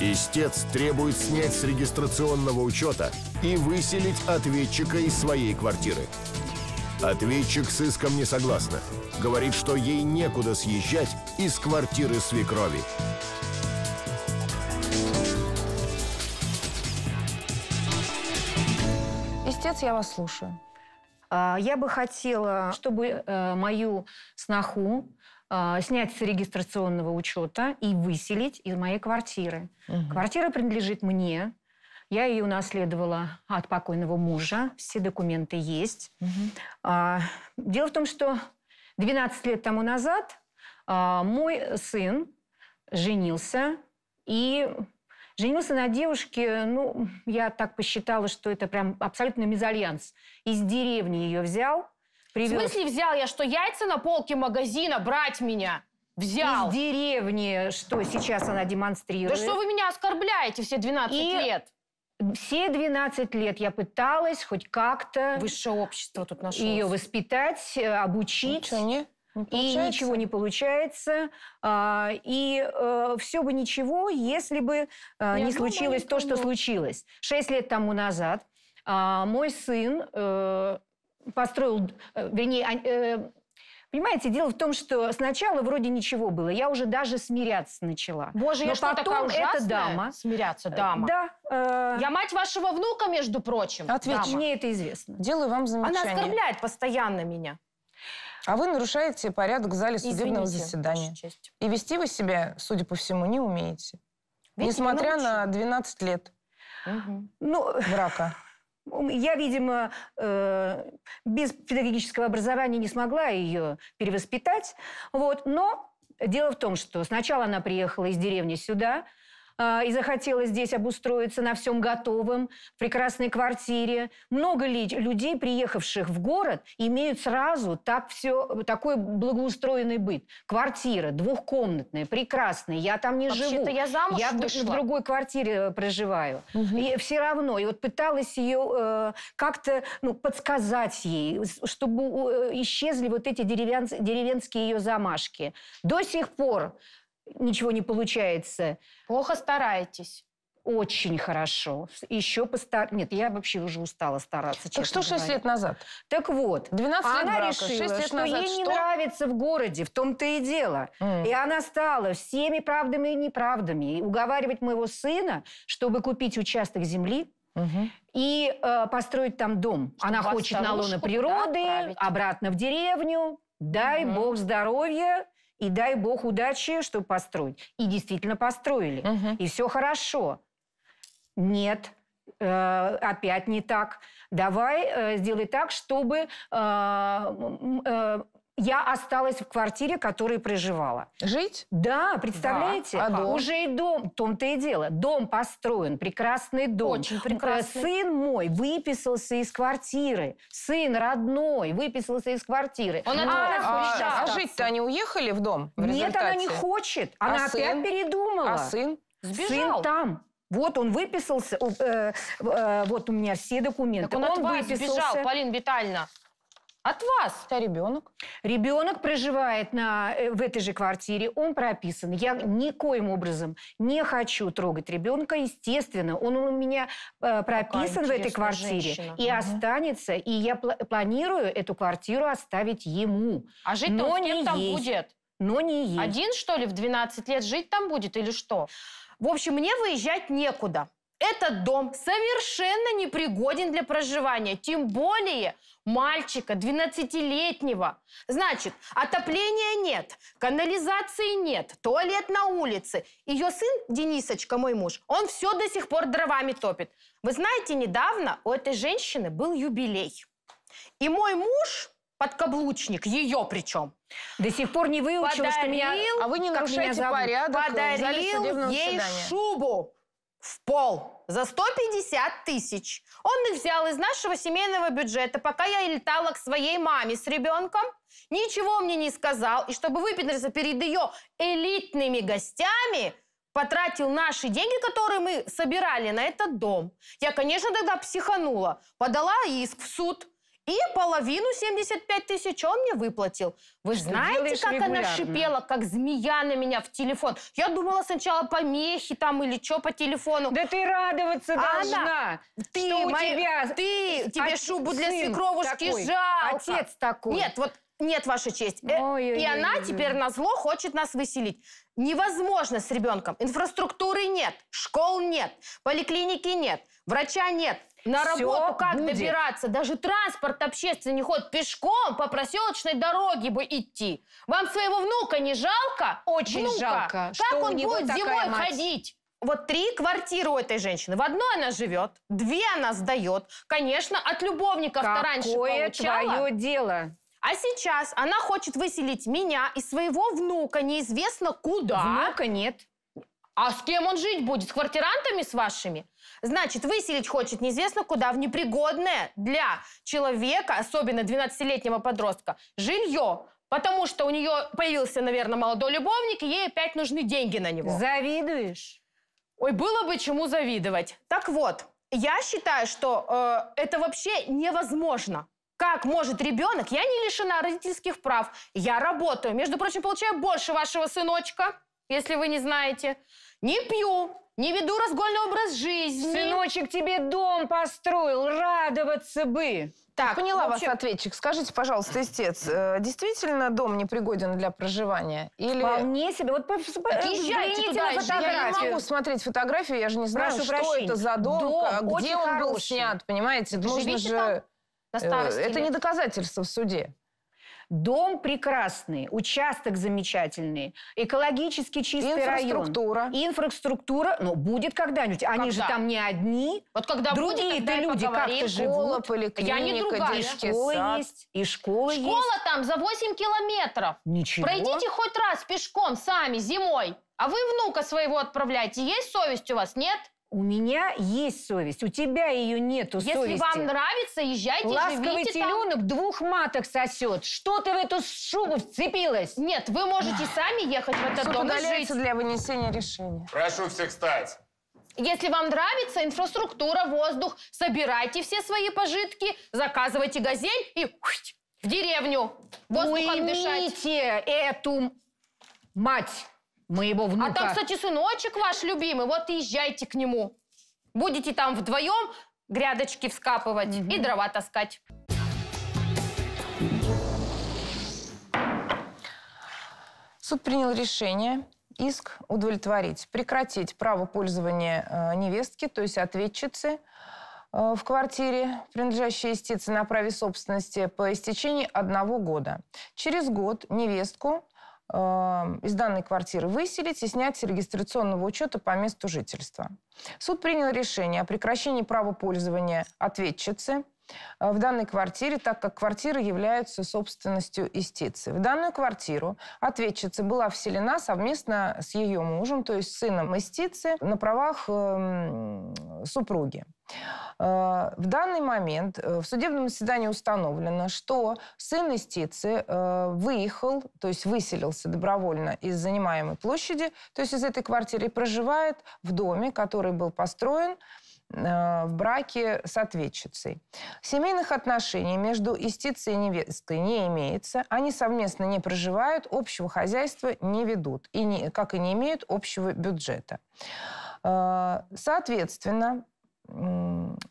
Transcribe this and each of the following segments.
истец требует снять с регистрационного учета и выселить ответчика из своей квартиры. Ответчик с иском не согласна. Говорит, что ей некуда съезжать из квартиры свекрови. Истец, я вас слушаю. А, я бы хотела, чтобы э, мою сноху а, снять с регистрационного учета и выселить из моей квартиры. Угу. Квартира принадлежит мне. Я ее унаследовала от покойного мужа. Все документы есть. Угу. дело в том, что 12 лет тому назад а, мой сын женился и женился на девушке, ну, я так посчитала, что это прям абсолютно мезальянс. Из деревни ее взял, привез. В смысле взял я, что яйца на полке магазина брать меня? Взял. Из деревни, что сейчас она демонстрирует. Да что вы меня оскорбляете все 12 И... лет? Все 12 лет я пыталась хоть как-то... Высшее общество тут нашлось. Ее воспитать, э, обучить. Ничего не, не И ничего не получается. А, и э, все бы ничего, если бы э, я не случилось то, что случилось. Шесть лет тому назад а, мой сын построил, э, вернее, э, Понимаете, дело в том, что сначала вроде ничего было. Я уже даже смиряться начала. Боже, Но я что, такая ужасная? эта дама... Смиряться, э, дама. Да. Я мать вашего внука, между прочим. Отвечу. Дама. Мне это известно. Делаю вам замечание. Она оскорбляет постоянно меня. А вы нарушаете порядок в зале Извините, судебного заседания. И вести вы себя, судя по всему, не умеете. Видите, Несмотря ну, на 12 лет угу. ну, брака. Я, видимо, э, без педагогического образования не смогла ее перевоспитать. Вот. Но дело в том, что сначала она приехала из деревни сюда, а, и захотела здесь обустроиться на всем готовом, в прекрасной квартире. Много ли людей, приехавших в город, имеют сразу так все, такой благоустроенный быт? Квартира двухкомнатная, прекрасная, я там не живу. я замуж Я вышла. в другой квартире э, проживаю. Угу. И все равно, и вот пыталась ее э, как-то ну, подсказать ей, чтобы э, исчезли вот эти деревенские ее замашки. До сих пор ничего не получается. Плохо стараетесь. Очень хорошо. Еще постар... Нет, я вообще уже устала стараться, Так что 6 говоря. лет назад? Так вот. 12 лет она брака, решила, 6 лет что назад ей что? не нравится в городе, в том-то и дело. Mm. И она стала всеми правдами и неправдами уговаривать моего сына, чтобы купить участок земли, Угу. И э, построить там дом. Чтобы Она хочет на лоно природы, да, обратно в деревню. Дай угу. бог здоровья, и дай бог удачи, чтобы построить. И действительно построили. Угу. И все хорошо. Нет, э, опять не так. Давай э, сделай так, чтобы э, э, я осталась в квартире, которой проживала. Жить? Да, представляете? Да. А дом? Уже и дом, в том-то и дело. Дом построен, прекрасный дом. Очень э, прекрасный. Сын мой выписался из квартиры. Сын родной выписался из квартиры. Он а, а, а жить-то они уехали в дом в Нет, она не хочет. А она а сын? передумала. А сын? Сбежал. Сын там. Вот он выписался, э, э, вот у меня все документы. Так он, он от вас выписался. сбежал, Полин Витальевна. От вас. А ребенок? Ребенок проживает на, э, в этой же квартире, он прописан. Я никоим образом не хочу трогать ребенка. Естественно, он у меня э, прописан в этой квартире женщина. и угу. останется. И я пл планирую эту квартиру оставить ему. А жить он с там есть. будет? Но не есть. Один, что ли, в 12 лет жить там будет или что? В общем, мне выезжать некуда. Этот дом совершенно непригоден для проживания, тем более мальчика 12-летнего. Значит, отопления нет, канализации нет, туалет на улице. Ее сын, Денисочка, мой муж, он все до сих пор дровами топит. Вы знаете, недавно у этой женщины был юбилей. И мой муж, подкаблучник, ее причем, до сих пор не выучил, подарил, что меня... А вы не нарушаете порядок. Подарил ей заседания. шубу в пол за 150 тысяч. Он их взял из нашего семейного бюджета, пока я летала к своей маме с ребенком. Ничего мне не сказал. И чтобы выпендриться перед ее элитными гостями, потратил наши деньги, которые мы собирали на этот дом. Я, конечно, тогда психанула. Подала иск в суд. И половину 75 тысяч он мне выплатил. Вы же знаете, как регулярно. она шипела, как змея на меня в телефон. Я думала сначала помехи там или что по телефону. Да ты радоваться а должна. Она, ты, что у тебя... ты, тебе От... шубу для свекровушки такой, жалко. Отец такой. Нет, вот нет, ваша честь. Ой, э, ой, и ой, она ой, теперь на зло хочет нас выселить. Невозможно с ребенком. Инфраструктуры нет, школ нет, поликлиники нет, врача нет, на Всё работу как будет. добираться? Даже транспорт общественный ход пешком по проселочной дороге бы идти. Вам своего внука не жалко? Очень внука. жалко. Как что он будет зимой мать? ходить? Вот три квартиры у этой женщины. В одной она живет, две она сдает. Конечно, от любовников-то раньше получала. Какое твое дело? А сейчас она хочет выселить меня и своего внука неизвестно куда. Внука нет. А с кем он жить будет? С квартирантами с вашими? Значит, выселить хочет неизвестно куда в непригодное для человека, особенно 12-летнего подростка, жилье. Потому что у нее появился, наверное, молодой любовник, и ей опять нужны деньги на него. Завидуешь? Ой, было бы чему завидовать. Так вот, я считаю, что э, это вообще невозможно. Как может ребенок? Я не лишена родительских прав. Я работаю. Между прочим, получаю больше вашего сыночка, если вы не знаете. Не пью, не веду разгольный образ жизни. Сыночек тебе дом построил, радоваться бы. Так, поняла вообще... вас, ответчик. Скажите, пожалуйста, истец, э, действительно дом не пригоден для проживания? Или... Вполне себе. Вот Отъезжайте туда на Я не могу смотреть фотографию, я же не знаю, Прошу что прощения. это за дом, дом где он хороший. был снят, понимаете? Нужно Живите же... Э, это не доказательство в суде. Дом прекрасный, участок замечательный, экологически чистый инфраструктура. район. Инфраструктура. Но будет когда-нибудь. Они когда? же там не одни. Вот когда Другие будет, это люди как-то живут. Школа, Я не другая. и школа сад. есть. И школа, школа есть. Школа там за 8 километров. Ничего. Пройдите хоть раз пешком сами зимой. А вы внука своего отправляете. Есть совесть у вас? Нет? У меня есть совесть, у тебя ее нету Если совести. вам нравится, езжайте, Ласковый живите теленок там. двух маток сосет. Что ты в эту шубу вцепилась? Нет, вы можете сами ехать в этот Суд дом и жить. для вынесения решения. Прошу всех встать. Если вам нравится инфраструктура, воздух, собирайте все свои пожитки, заказывайте газель и в деревню воздухом Уймите дышать. эту мать! моего внука. А там, кстати, сыночек ваш любимый, вот и езжайте к нему. Будете там вдвоем грядочки вскапывать угу. и дрова таскать. Суд принял решение иск удовлетворить, прекратить право пользования э, невестки, то есть ответчицы, э, в квартире, принадлежащей истице на праве собственности, по истечении одного года. Через год невестку Эм, из данной квартиры выселить и снять с регистрационного учета по месту жительства. Суд принял решение о прекращении права пользования ответчицы Э, в данной квартире, так как квартиры являются собственностью истицы. В данную квартиру ответчица была вселена совместно с ее мужем, то есть сыном истицы, на правах эм, супруги. Э, в данный момент э, в судебном заседании установлено, что сын истицы выехал, то есть выселился добровольно из занимаемой площади, то есть из этой квартиры, и проживает в доме, который был построен Э, в браке с ответчицей. Семейных отношений между истицей и невесткой не имеется, они совместно не проживают, общего хозяйства не ведут, и не, как и не имеют общего бюджета. Э, соответственно,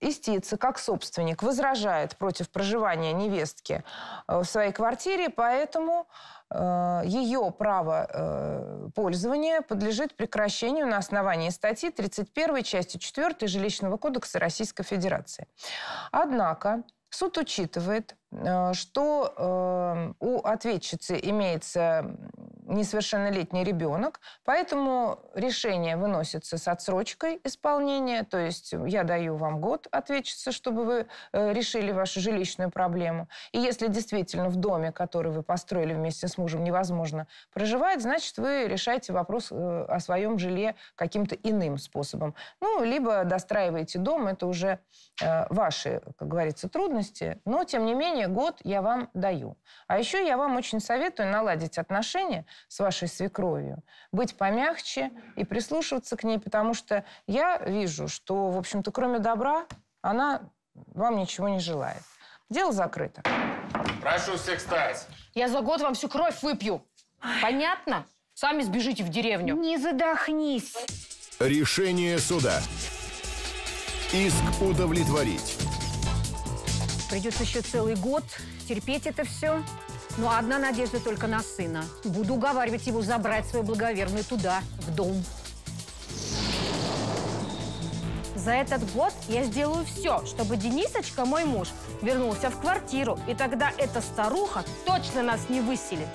истица, как собственник, возражает против проживания невестки э, в своей квартире, поэтому э, ее право э, пользования подлежит прекращению на основании статьи 31 части 4 Жилищного кодекса Российской Федерации. Однако суд учитывает, что у ответчицы имеется несовершеннолетний ребенок, поэтому решение выносится с отсрочкой исполнения, то есть я даю вам год ответчиться, чтобы вы э, решили вашу жилищную проблему. И если действительно в доме, который вы построили вместе с мужем, невозможно проживать, значит, вы решаете вопрос э, о своем жилье каким-то иным способом. Ну, либо достраиваете дом, это уже э, ваши, как говорится, трудности, но, тем не менее, год я вам даю. А еще я вам очень советую наладить отношения с вашей свекровью, быть помягче и прислушиваться к ней, потому что я вижу, что, в общем-то, кроме добра, она вам ничего не желает. Дело закрыто. Прошу всех встать. Я за год вам всю кровь выпью. Понятно? Сами сбежите в деревню. Не задохнись. Решение суда. Иск удовлетворить. Придется еще целый год терпеть это все. Но одна надежда только на сына. Буду уговаривать его забрать свою благоверную туда, в дом. За этот год я сделаю все, чтобы Денисочка, мой муж, вернулся в квартиру, и тогда эта старуха точно нас не выселит.